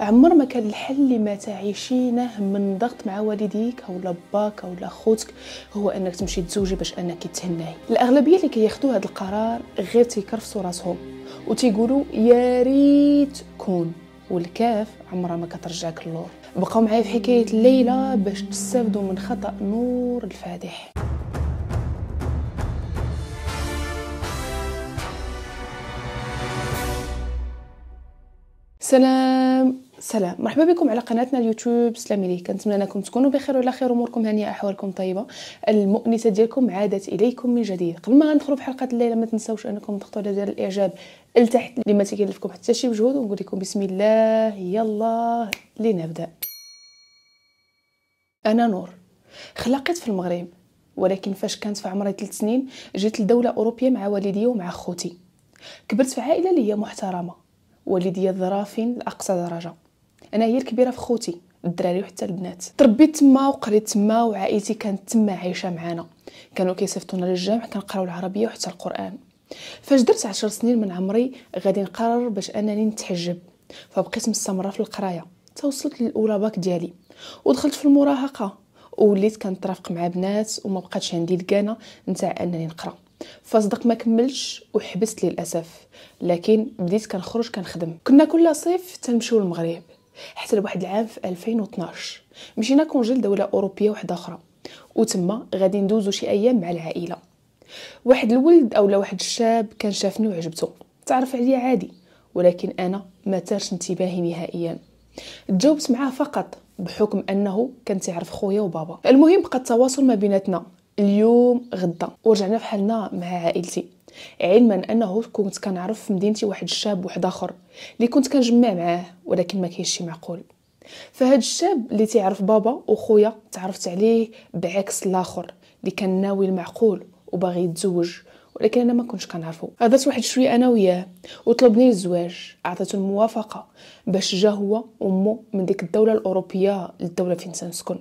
عمر ما كان الحل اللي ما تعيشينه من ضغط مع والديك اولا باك اولا خوتك هو انك تمشي تزوجي باش انك تهناي الاغلبيه اللي كياخذوا هذا القرار غير تيكرفسوا راسهم وتيقولوا يا ريت كون والكاف عمرها ما كترجعك اللور بقاو معايا في حكايه الليله باش تستافدوا من خطا نور الفادح سلام سلام مرحبا بكم على قناتنا اليوتيوب سلام عليكم كنتمنى انكم تكونوا بخير وعلى خير اموركم هانيه احوالكم طيبه المؤنسه ديالكم عادت اليكم من جديد قبل ما ندخلوا في حلقه الليله ما تنساوش انكم تضغطوا على زر الاعجاب لتحت اللي ما تكلفكم حتى شي مجهود ونقول لكم بسم الله يلا لنبدا انا نور خلقت في المغرب ولكن فاش كانت في عمري 3 سنين جيت لدوله اوروبيه مع والدي ومع خوتي كبرت في عائله اللي هي محترمه والدي الظرافين لاقصى درجه انا هي الكبيره في خوتي الدراري وحتى البنات تربيت تما وقريت تما وعائلتي كانت تما عايشه معانا كانوا كيصيفطونا للجامع كنقراو العربيه وحتى القران فاش درت عشر سنين من عمري غادي نقرر باش انني نتحجب فبقيت مستمره في القرايه توصلت للاولى باك ديالي ودخلت في المراهقه وليت كنترافق مع بنات وما بقاتش عندي الكانه نتاع انني نقرا فصدق ما كملش وحبست للاسف لكن بديت كنخرج كنخدم كنا كل صيف تنمشيو للمغرب حتى لواحد العام في 2012 مشينا كونجي لدوله اوروبيه واحده اخرى وتما غادي ندوزو شي ايام مع العائله واحد الولد اولا واحد الشاب كان شافني وعجبته تعرف عليا عادي ولكن انا ما تارش انتباهي نهائيا تجاوبت معاه فقط بحكم انه كان تعرف خويا وبابا المهم بقى التواصل ما بيناتنا اليوم غدا ورجعنا فحالنا مع عائلتي علما انه كنت كنعرف في مدينتي واحد الشاب واحد اخر اللي كنت كنجمع معاه ولكن ما كاينش شي معقول فهاد الشاب اللي تعرف بابا وخويا تعرفت عليه بعكس الاخر اللي كان ناوي المعقول وباغي يتزوج ولكن انا ما كنتش كنعرفو هضرت واحد شويه انا وياه وطلبني الزواج عطاتو الموافقه باش جا هو ومو من ديك الدوله الاوروبيه للدوله فين تنسكن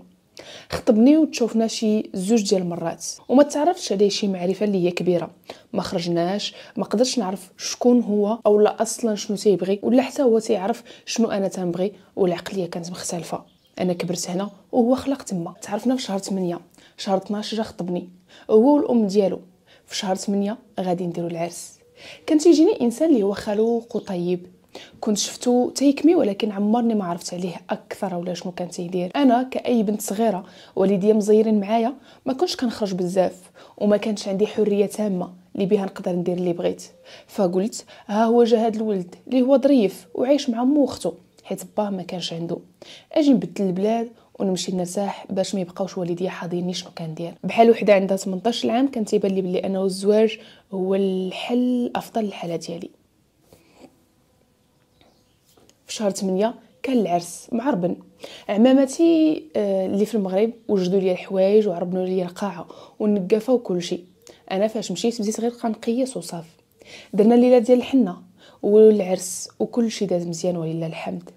خطبني وتشوفنا شي زوج ديال المرات وما تعرفش عليه شي معرفه اللي هي كبيره ما خرجناش ما قدرش نعرف شكون هو اولا اصلا شنو تيبغي ولا حتى هو تيعرف شنو انا تنبغي والعقليه كانت مختلفه انا كبرت هنا وهو خلق تما تعرفنا في شهر 8 شهر 12 جا خطبني هو والام ديالو في شهر 8 غادي نديرو العرس كان تيجيني انسان اللي هو خلوق وطيب كنت شفتو تيكمي ولكن عمرني ما عرفت عليه اكثر ولا شنو كان تيدير انا كاي بنت صغيره والديا مزيرين معايا ما كنتش كنخرج بزاف وما كانش عندي حريه تامه اللي بها نقدر ندير اللي بغيت فقلت ها هو جا هاد الولد اللي هو ظريف وعايش مع مو وختو حيت باه ما كانش عنده اجي نبدل البلاد ونمشي نرتاح باش ما يبقاوش والديا حاضيني شنو كندير بحال وحده عندها 18 عام كان تيبان لي بلي انه الزواج هو الحل افضل الحاله ديالي في شهر 8 كان العرس معربن عمامتي آه، اللي في المغرب وجدوا لي الحوايج وعربنوا لي القاعه والنقافه وكل شيء انا فاش مشيت بديت غير قنقيس وصاف درنا الليله ديال الحنه والعرس وكل شيء داز مزيان ولله الحمد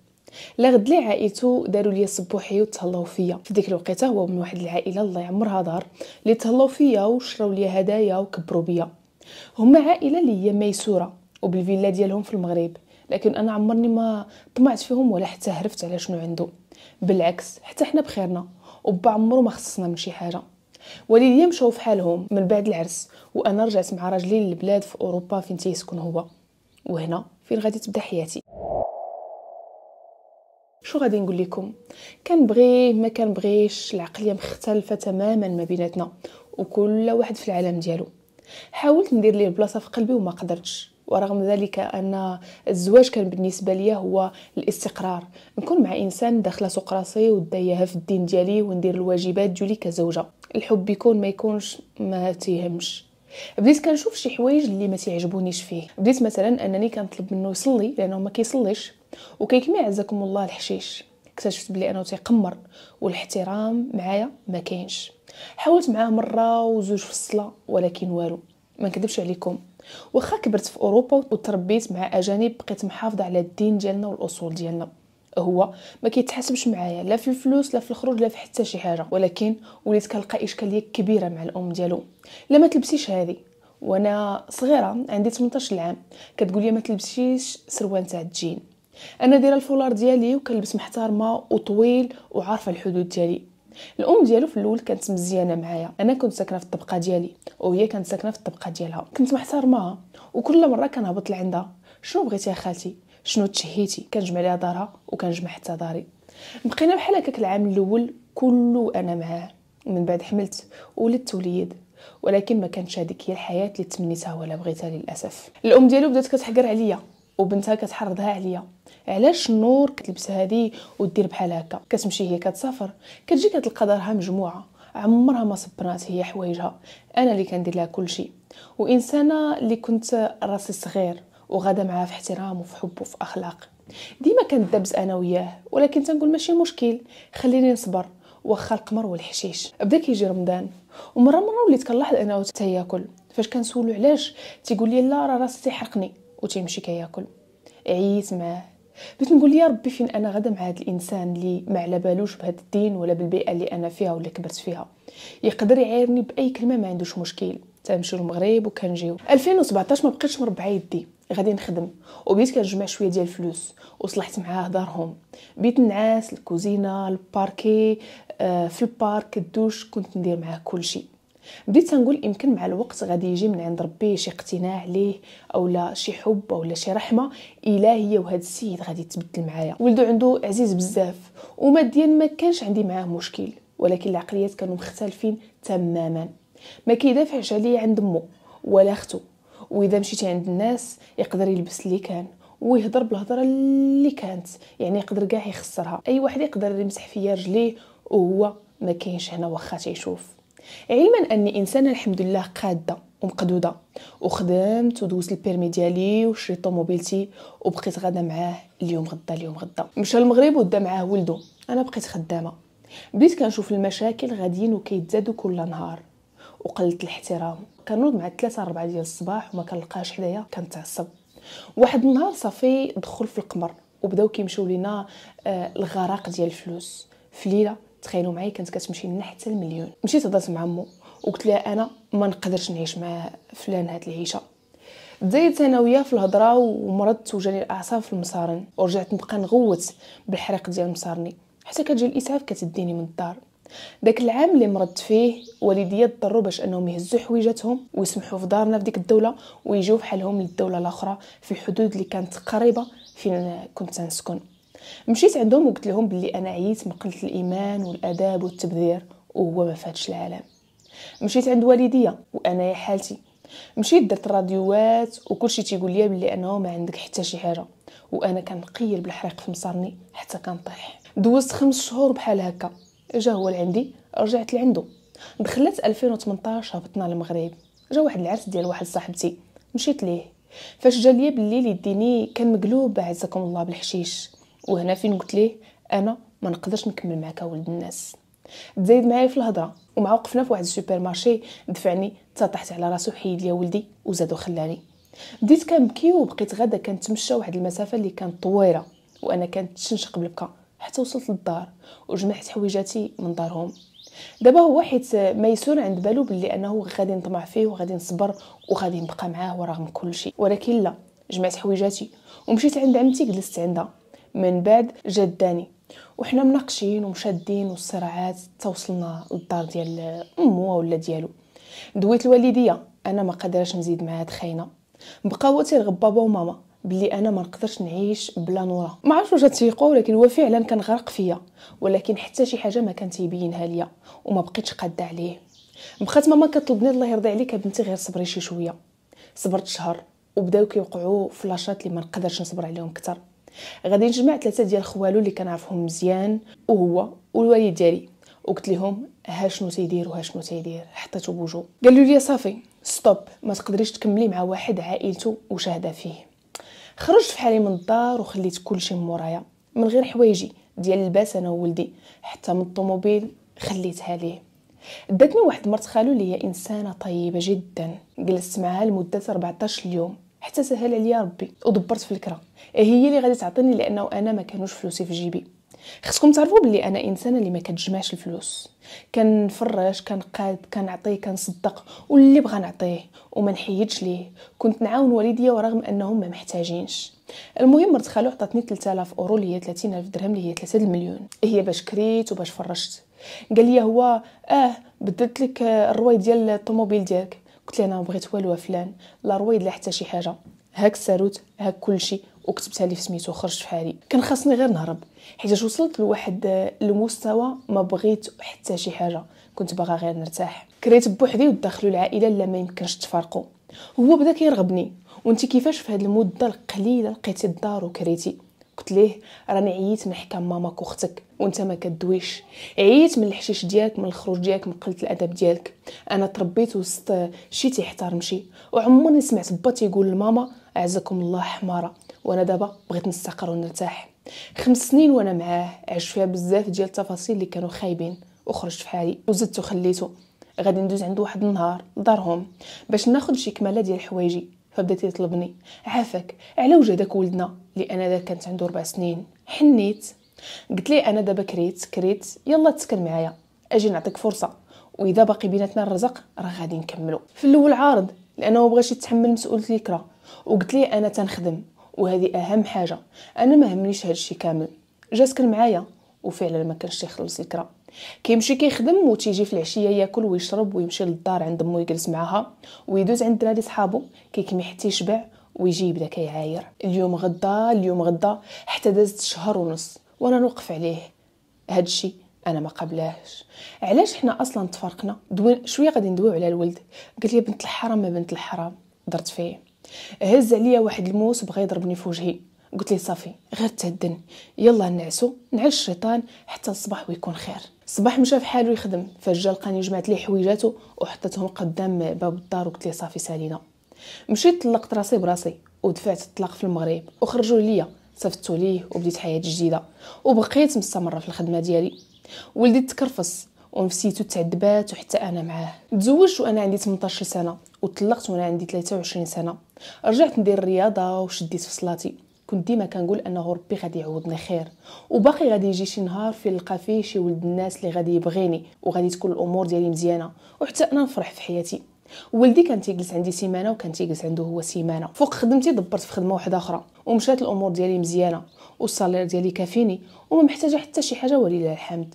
لا غد لي عائلته داروا لي الصبوحي وتهلاو فيا في ديك الوقيته هو من واحد العائله الله يعمرها دار اللي تهلاو فيا وشراو لي هدايا وكبروا بيا هما عائله اللي هي ميسوره وبالفيلا ديالهم في المغرب لكن انا عمرني ما طمعت فيهم ولا حتى هرفت على شنو عنده بالعكس حتى حنا بخيرنا وبا عمرو ما خصنا من شي حاجه والدي مشاو فحالهم من بعد العرس وانا رجعت مع راجلي للبلاد في اوروبا فين تيسكن هو وهنا فين غادي تبدا حياتي شو غادي نقول لكم كنبغيه ما بغيش العقليه مختلفه تماما ما بيناتنا وكل واحد في العالم ديالو حاولت ندير ليه البلاصه في قلبي وما قدرتش ورغم ذلك أن الزواج كان بالنسبة لي هو الاستقرار نكون مع إنسان داخل سوق راسي ودايها في الدين ديالي وندير الواجبات ديالي كزوجة الحب يكون ما يكونش ما تيهمش بديت كنشوف شي حوايج اللي ما تيعجبونيش فيه بديت مثلا انني كنطلب منه يصلي لانه ما كيصليش وكيكمي عزكم الله الحشيش اكتشفت بلي انه تيقمر والاحترام معايا ما كاينش حاولت معاه مره وزوج في الصلاه ولكن والو ما نكذبش عليكم واخا كبرت في اوروبا وتربيت مع اجانب بقيت محافظه على الدين ديالنا والاصول ديالنا هو ما كيتحاسبش معايا لا في الفلوس لا في الخروج لا في حتى شي حاجه ولكن وليت كنلقى اشكاليه كبيره مع الام ديالو لا ما تلبسيش هذه وانا صغيره عندي 18 عام كتقول لي ما تلبسيش سروال تاع الجين انا دايره الفولار ديالي وكنلبس محترمه وطويل وعارفه الحدود ديالي الام ديالو في الاول كانت مزيانه معايا انا كنت ساكنه في الطبقه ديالي وهي كانت ساكنه في الطبقه ديالها كنت محترماها وكل مره كنهبط لعندها شنو بغيتي يا خالتي شنو تشهيتي كنجمع ليها دارها وكنجمع حتى داري بقينا بحال هكاك العام الاول كله انا معاه من بعد حملت ولدت وليد ولكن ما كانتش هذيك هي الحياه اللي تمنيتها ولا بغيتها للاسف الام ديالو بدات كتحقر عليا وبنتها كتحرضها عليا علاش النور كتلبس هادي ودير بحال هكا كتمشي هي كتسافر كتجي كتلقى دارها مجموعه عمرها ما صبرات هي حوايجها انا اللي كندير لها كلشي وانسانه اللي كنت راسي صغير وغادا معاها في احترام وفي حب وفي اخلاق ديما كندبز انا وياه ولكن تنقول ماشي مشكل خليني نصبر واخا القمر والحشيش بدا كيجي رمضان ومره مره وليت كنلاحظ انه تياكل فاش كنسولو علاش تيقول لي لا راه راسي تيحرقني وتيمشي كياكل عييت معاه بغيت نقول يا ربي فين انا غدا مع هذا الانسان اللي ما على بالوش بهذا الدين ولا بالبيئه اللي انا فيها ولا كبرت فيها يقدر يعايرني باي كلمه ما عندوش مشكل تنمشيو للمغرب وكنجيو 2017 ما بقيتش مربع يدي غادي نخدم وبديت كنجمع شويه ديال الفلوس وصلحت معاه دارهم بيت النعاس الكوزينه الباركي آه في البارك الدوش كنت ندير معاه كلشي بديت تنقول يمكن مع الوقت غادي يجي من عند ربي شي اقتناع ليه اولا شي حب اولا شي رحمه الهيه وهذا السيد غادي يتبدل معايا ولدو عنده عزيز بزاف وماديا ما كانش عندي معاه مشكل ولكن العقليات كانوا مختلفين تماما ما كيدافعش عليا عند مو ولا اختو واذا مشيتي عند الناس يقدر يلبس اللي كان ويهضر بالهضره اللي كانت يعني يقدر كاع يخسرها اي واحد يقدر يمسح فيا رجليه وهو ما كاينش هنا واخا تيشوف علما اني انسانه الحمد لله قاده ومقدوده وخدمت ودوزت البيرمي ديالي وشريت طوموبيلتي وبقيت غدا معاه اليوم غدا اليوم غدا مشى المغرب ودا معاه ولدو انا بقيت خدامه بديت كنشوف المشاكل غاديين وكيتزادوا كل نهار وقلت الاحترام كنوض مع 3 4 ديال الصباح وما كنلقاش حدايا كنتعصب واحد النهار صافي دخل في القمر وبداو كيمشيو لينا آه الغرق ديال الفلوس في ليله تخيلوا معايا كانت كتمشي لنا حتى المليون مشيت هضرت مع مو وقلت لها انا ما نقدرش نعيش مع فلان هاد العيشه ديت انا وياه في الهضره ومرضت وجاني الاعصاب في المصارن ورجعت نبقى نغوت بالحريق ديال مصارني حتى كتجي الاسعاف كتديني من الدار داك العام اللي مرضت فيه والديا اضطروا باش انهم يهزوا حويجاتهم ويسمحوا في دارنا في ديك الدوله ويجيو بحالهم للدوله الاخرى في الحدود اللي كانت قريبه فين كنت نسكن مشيت عندهم وقلت لهم بلي انا عييت من قله الايمان والاداب والتبذير وهو ما فاتش العالم مشيت عند والديا وانا يا حالتي مشيت درت الراديوات وكلشي تيقول لي بلي انه ما عندك حتى شي حاجه وانا كنقيل بالحريق في مصرني حتى كنطيح دوزت خمس شهور بحال هكا جا هو لعندي رجعت لعندو دخلت 2018 هبطنا المغرب جا واحد العرس ديال واحد صاحبتي مشيت ليه فاش جا ليا بالليل يديني كان مقلوب عزكم الله بالحشيش وهنا فين قلت ليه انا ما نقدرش نكمل معاك ولد الناس تزايد معايا في الهضره ومع وقفنا في واحد السوبر مارشي دفعني تطحت على راسو حيد ليا ولدي وزادو خلاني بديت كنبكي وبقيت غدا كنتمشى واحد المسافه اللي كانت طويله وانا كنت تشنشق بالبكا حتى وصلت للدار وجمعت حويجاتي من دارهم دابا هو حيت ميسور عند بالو بلي انه غادي نطمع فيه وغادي نصبر وغادي نبقى معاه ورغم كل شيء ولكن لا جمعت حويجاتي ومشيت عند عمتي جلست عندها من بعد جداني وحنا مناقشين ومشادين والصراعات توصلنا للدار ديال امو ولا ديالو دويت الوالديه انا ما قادراش نزيد معاها دخينه بقاو تيرغب بابا وماما بلي انا ما نقدرش نعيش بلا نورا ما عرفتش واش تيقوا ولكن هو فعلا كان غرق فيا ولكن حتى شي حاجه ما كانت تيبينها ليا وما بقيتش قاده عليه بقات ماما كطلبني الله يرضي عليك بنتي غير صبري شي شويه صبرت شهر وبداو كيوقعوا فلاشات اللي ما نقدرش نصبر عليهم كتر غادي نجمع ثلاثه ديال خوالو اللي كنعرفهم مزيان وهو والوالد ديالي وقلت لهم ها شنو تيدير وها شنو تيدير حطيته بوجو قالوا لي صافي ستوب ما تقدريش تكملي مع واحد عائلته وشاهده فيه خرجت في حالي من الدار وخليت كلشي من مورايا من غير حوايجي ديال اللباس انا وولدي حتى من الطوموبيل خليتها ليه داتني واحد مرت خالو اللي هي انسانه طيبه جدا جلست معها لمده 14 يوم حتى سهل عليا ربي ودبرت في الكره إيه هي اللي غادي تعطيني لانه انا ما كانوش فلوسي في جيبي خصكم تعرفوا بلي انا انسانه اللي ما كتجمعش الفلوس كنفرج كنقاد كنعطي كنصدق واللي بغا نعطيه وما نحيدش ليه كنت نعاون والديا ورغم انهم ما محتاجينش المهم مرت خالو عطاتني 3000 اورو اللي هي 30000 درهم اللي هي 3 المليون هي باش كريت وباش فرجت قال لي هو اه بدلت لك الرواي ديال الطوموبيل ديالك قلت ليه انا بغيت والو فلان لا رويد لا حتى شي حاجه هاك الساروت هاك كلشي وكتبتها لي في سميتو خرجت في حالي كان خاصني غير نهرب حيت وصلت لواحد المستوى ما بغيت حتى شي حاجه كنت باغا غير نرتاح كريت بوحدي ودخلوا العائله لا ما يمكنش تفارقوا هو بدا كيرغبني وانت كيفاش في هذه المده القليله لقيتي الدار وكريتي قلت ليه راني عييت من حكام ماماك واختك وانت ما كدويش عييت من الحشيش ديالك من الخروج ديالك من قله الادب ديالك انا تربيت وسط شي تيحترم شي وعمرني سمعت با تيقول لماما اعزكم الله حماره وانا دابا بغيت نستقر ونرتاح خمس سنين وانا معاه عشت فيها بزاف ديال التفاصيل اللي كانوا خايبين وخرجت في حالي وزدت وخليته غادي ندوز عند واحد النهار دارهم باش ناخد شي كماله ديال حوايجي فبدا تيطلبني عافاك على وجه داك ولدنا اللي انا داك كانت عنده ربع سنين حنيت قلت لي انا دابا كريت كريت يلا تسكن معايا اجي نعطيك فرصه واذا باقي بيناتنا الرزق راه غادي نكملو في الاول عارض لانه بغاش يتحمل مسؤوليه الكرا وقلت لي انا تنخدم وهذه اهم حاجه انا ما همنيش هادشي كامل جا سكن معايا وفعلا ما كانش يخلص الكرا كيمشي كيخدم وتيجي في العشيه ياكل ويشرب ويمشي للدار عند امو يجلس معاها ويدوز عند دراري صحابو كيكمي حتى يشبع ويجي يبدا كيعاير اليوم غدا اليوم غدا حتى دازت شهر ونص وانا نوقف عليه هادشي انا ما قبلهش علاش حنا اصلا تفرقنا دوين شويه غادي ندويو على الولد قالت لي بنت الحرام ما بنت الحرام درت فيه هز عليا واحد الموس بغى يضربني في وجهي قلت لي صافي غير تهدن يلا نعسو نعش الشيطان حتى الصباح ويكون خير صباح مشى في حالو يخدم فجاه لقاني جمعت ليه حويجاتو وحطتهم قدام باب الدار وقلت ليه صافي سالينا مشيت طلقت راسي براسي ودفعت الطلاق في المغرب وخرجوا ليا صفتو ليه وبديت حياه جديده وبقيت مستمره في الخدمه ديالي ولدي تكرفص ونفسيتو تعذبات وحتى انا معاه تزوجت وانا عندي 18 سنه وطلقت وانا عندي 23 سنه رجعت ندير الرياضه وشديت في صلاتي كنت ديما كنقول انه ربي غادي يعوضني خير وباقي غادي يجي شي نهار في نلقى فيه شي ولد الناس اللي غادي يبغيني وغادي تكون الامور ديالي مزيانه وحتى انا نفرح في حياتي ولدي كان تيجلس عندي سيمانه وكان تيجلس عنده هو سيمانه فوق خدمتي دبرت في خدمه واحده اخرى ومشات الامور ديالي مزيانه والصالير ديالي كافيني وما محتاجه حتى شي حاجه ولله الحمد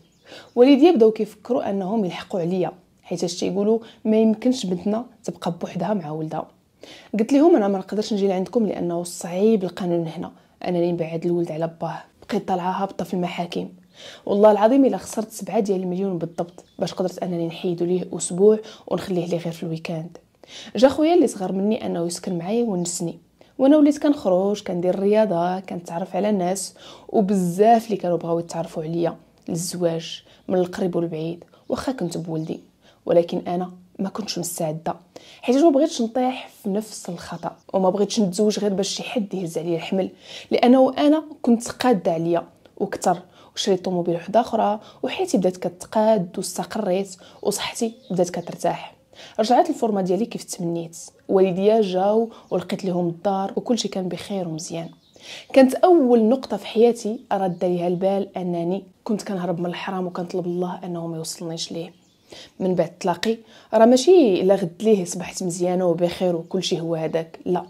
والديا بداو كيفكروا انهم يلحقوا عليا حيت تيقولوا ما يمكنش بنتنا تبقى بوحدها مع ولدها قلت لهم انا ما نقدرش نجي لعندكم لانه صعيب القانون هنا انني نبعد الولد على باه بقيت طالعه هابطه في المحاكم والله العظيم الا خسرت سبعة ديال المليون بالضبط باش قدرت انني نحيدو ليه اسبوع ونخليه لي غير في الويكاند جا خويا اللي صغر مني انه يسكن معايا ونسني وانا وليت كنخرج كندير الرياضه كنتعرف على الناس وبزاف اللي كانوا بغاو يتعرفوا عليا للزواج من القريب والبعيد واخا كنت بولدي ولكن انا ما كنتش مستعده حيت ما بغيتش نطيح في نفس الخطا وما بغيتش نتزوج غير باش شي حد يهز عليا الحمل لانه انا كنت قاده عليا وكثر وشريت طوموبيل وحده اخرى وحياتي بدات كتقاد واستقريت وصحتي بدات كترتاح رجعت الفورمه ديالي كيف تمنيت والديا جاو ولقيت لهم الدار وكلشي كان بخير ومزيان كانت اول نقطه في حياتي رد ليها البال انني كنت كنهرب من الحرام وكنطلب الله انه ما يوصلنيش ليه من بعد تلاقي راه ماشي الا غد ليه صبحت مزيانه وبخير وكلشي هو هذاك لا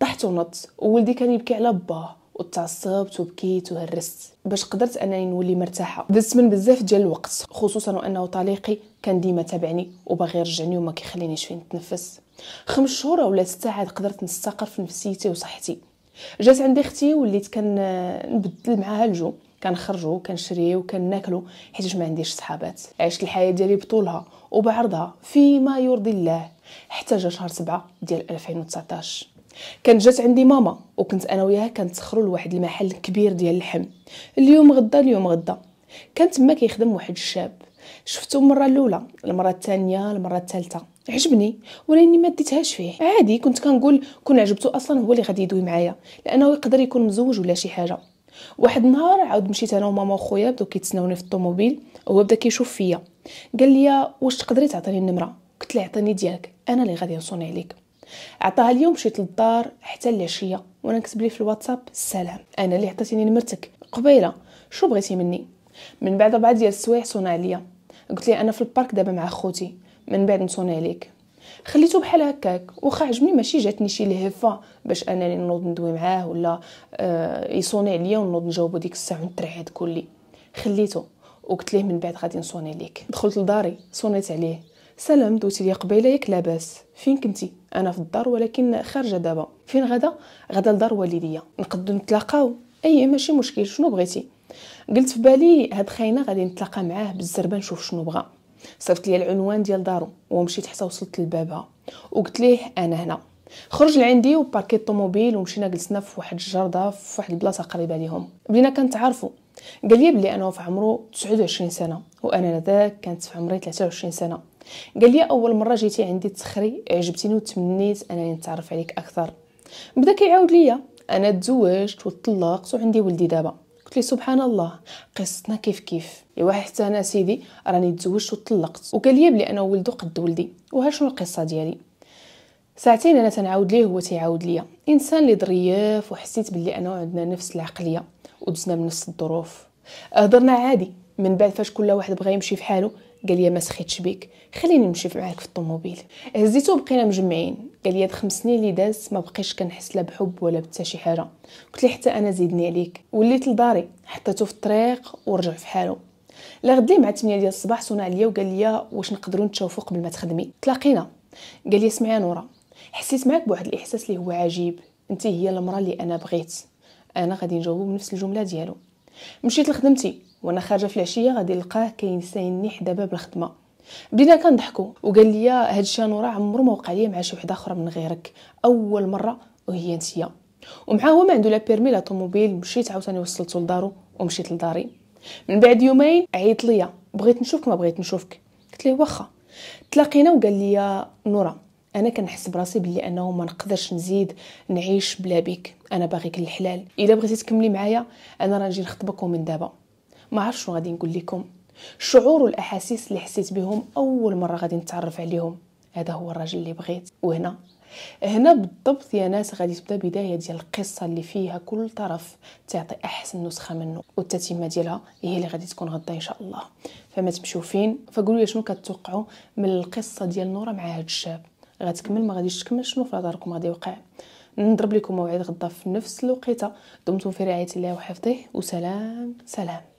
طحت ونط وولدي كان يبكي على باه وتعصبت وبكيت وهرست باش قدرت انني نولي مرتاحه دزت من بزاف ديال الوقت خصوصا وانه طليقي كان ديما تابعني وباغي يرجعني وما كيخلينيش فين نتنفس خمس شهور ولا ستة عاد قدرت نستقر في نفسيتي وصحتي جات عندي اختي وليت كنبدل معاها الجو كنخرجوا كنشريو كناكلو حيت ما عنديش صحابات عشت الحياه ديالي بطولها وبعرضها فيما يرضي الله حتى جا شهر سبعة ديال 2019 كانت جات عندي ماما وكنت انا وياها كنتسخروا لواحد المحل كبير ديال اللحم اليوم غدا اليوم غدا كان تما كيخدم واحد الشاب شفتو المره الاولى المره الثانيه المره الثالثه عجبني ولاني ما ديتهاش فيه عادي كنت كنقول كون عجبته اصلا هو اللي غادي يدوي معايا لانه يقدر يكون مزوج ولا شي حاجه واحد النهار عاود مشيت انا وماما وخويا بداو كيتسناوني في الطوموبيل وهو بدا كيشوف فيا قال لي واش تقدري تعطيني النمره قلت له عطيني ديالك انا اللي غادي نصوني عليك عطاها اليوم ومشيت للدار حتى العشيه وانا نكتب في الواتساب السلام انا اللي عطيتيني نمرتك قبيله شو بغيتي مني من بعد بعد ديال السوايع صوني عليا قلت لي انا في البارك دابا مع خوتي من بعد نصوني عليك خليته بحال هكاك واخا عجبني ماشي جاتني شي لهفه باش انني نوض ندوي معاه ولا آه يصوني عليا ونوض نجاوبو ديك الساعه ونترعد كلي خليته وقلت ليه من بعد غادي نصوني ليك دخلت لداري صونيت عليه سلام دوتي ليا قبيله ياك لاباس فين كنتي انا في الدار ولكن خارجه دابا فين غدا غدا لدار والديا نقدو نتلاقاو اي ماشي مشكل شنو بغيتي قلت في بالي هاد خاينه غادي نتلاقى معاه بالزربه نشوف شنو بغا صيفط لي العنوان ديال دارو ومشيت حتى وصلت لبابها وقلت ليه انا هنا خرج لعندي وباركي الطوموبيل ومشينا جلسنا في واحد الجرده في واحد البلاصه قريبه ليهم بدينا كنتعرفوا قال لي بلي انا في عمرو 29 سنه وانا ذاك كانت في عمري 23 سنه قال لي اول مره جيتي عندي تسخري عجبتيني وتمنيت انني نتعرف عليك اكثر بدا كيعاود ليا انا تزوجت وطلقت وعندي ولدي دابا قلت لي سبحان الله قصتنا كيف كيف ايوا حتى انا سيدي راني تزوجت وطلقت وقال لي بلي انا ولدو قد ولدي وها شنو القصه ديالي ساعتين انا تنعاود ليه هو تيعاود ليا انسان لي ظريف وحسيت بلي انا عندنا نفس العقليه ودزنا من نفس الظروف هضرنا عادي من بعد فاش كل واحد بغى يمشي في حاله قال لي ما سخيتش بك خليني نمشي معاك في الطوموبيل هزيته وبقينا مجمعين قال لي هاد خمس سنين اللي دازت ما بقيتش كنحس لا بحب ولا بتا شي حاجه قلت ليه حتى انا زيدني عليك وليت لداري حطيته في الطريق ورجع في حاله لا مع 8 ديال الصباح صنع ليا وقال لي واش نقدروا نتشوفوا قبل ما تخدمي تلاقينا قال لي سمعي نورا حسيت معاك بواحد الاحساس اللي هو عجيب انت هي المراه اللي انا بغيت انا غادي نجاوبو بنفس الجمله ديالو مشيت لخدمتي وانا خارجه في العشيه غادي نلقاه كينسايني حدا باب الخدمه بدينا كنضحكوا وقال لي هاد نورا عمرو ما وقع ليا مع شي وحده اخرى من غيرك اول مره وهي نتيا ومعاه هو ما عنده لا بيرمي لا طوموبيل مشيت عاوتاني وصلته لدارو ومشيت لداري من بعد يومين عيط ليا بغيت نشوفك ما بغيت نشوفك قلت ليه واخا تلاقينا وقال لي نورا انا كنحس براسي بلي انه ما نقدرش نزيد نعيش بلا بيك انا باغيك الحلال الا بغيتي تكملي معايا انا نجي نخطبك ومن دابا ما عرفش شنو غادي نقول لكم الشعور الاحاسيس اللي حسيت بهم اول مره غادي نتعرف عليهم هذا هو الراجل اللي بغيت وهنا هنا بالضبط يا ناس غادي تبدا بدايه ديال القصه اللي فيها كل طرف تعطي احسن نسخه منه والتتمه ديالها هي اللي غادي تكون غدا ان شاء الله فما تمشيو فين فقولوا لي شنو كتوقعوا من القصه ديال نوره مع هذا الشاب غتكمل ما غاديش تكمل شنو في داركم غادي يوقع نضرب لكم موعد غدا في نفس الوقيته دمتم في رعايه الله وحفظه وسلام سلام